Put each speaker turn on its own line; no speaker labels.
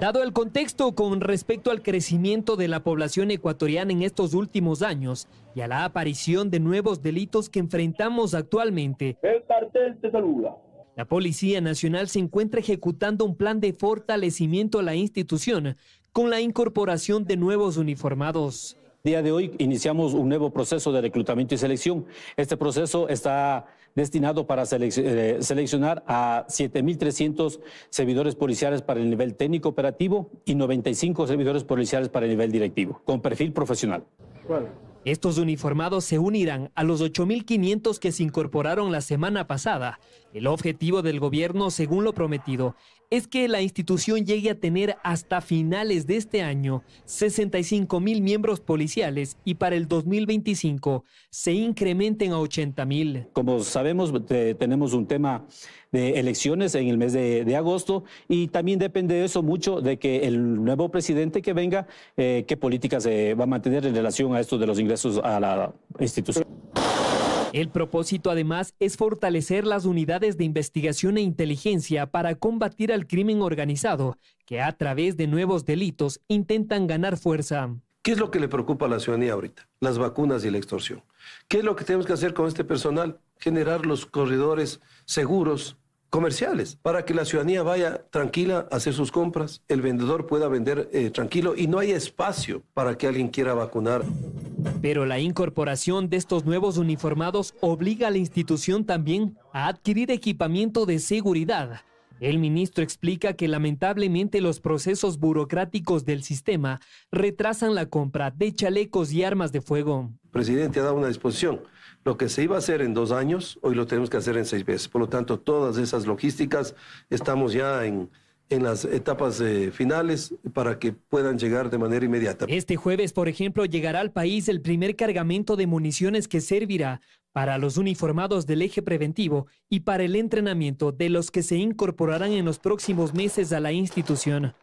Dado el contexto con respecto al crecimiento de la población ecuatoriana en estos últimos años y a la aparición de nuevos delitos que enfrentamos actualmente, el La Policía Nacional se encuentra ejecutando un plan de fortalecimiento a la institución con la incorporación de nuevos uniformados
día de hoy iniciamos un nuevo proceso de reclutamiento y selección. Este proceso está destinado para eh, seleccionar a 7.300 servidores policiales para el nivel técnico operativo y 95 servidores policiales para el nivel directivo, con perfil profesional.
Estos uniformados se unirán a los 8.500 que se incorporaron la semana pasada. El objetivo del gobierno, según lo prometido, es que la institución llegue a tener hasta finales de este año 65.000 miembros policiales y para el 2025 se incrementen a 80.000.
Como sabemos, tenemos un tema de elecciones en el mes de, agosto y también depende de eso mucho de que el nuevo presidente que venga, eh, qué políticas se eh, va a mantener en relación a esto de los ingresos a la institución.
El propósito además es fortalecer las unidades de investigación e inteligencia para combatir al crimen organizado, que a través de nuevos delitos intentan ganar fuerza.
¿Qué es lo que le preocupa a la ciudadanía ahorita? Las vacunas y la extorsión. ¿Qué es lo que tenemos que hacer con este personal? Generar los corredores seguros comerciales, para que la ciudadanía vaya tranquila a hacer sus compras, el vendedor pueda vender eh, tranquilo y no hay espacio para que alguien quiera vacunar.
Pero la incorporación de estos nuevos uniformados obliga a la institución también a adquirir equipamiento de seguridad. El ministro explica que lamentablemente los procesos burocráticos del sistema retrasan la compra de chalecos y armas de fuego
presidente ha dado una disposición. Lo que se iba a hacer en dos años, hoy lo tenemos que hacer en seis veces. Por lo tanto, todas esas logísticas estamos ya en, las etapas eh, finales para que puedan llegar de manera inmediata.
Este jueves, por ejemplo, llegará al país el primer cargamento de municiones que servirá para los uniformados del eje preventivo y para el entrenamiento de los que se incorporarán en los próximos meses a la institución.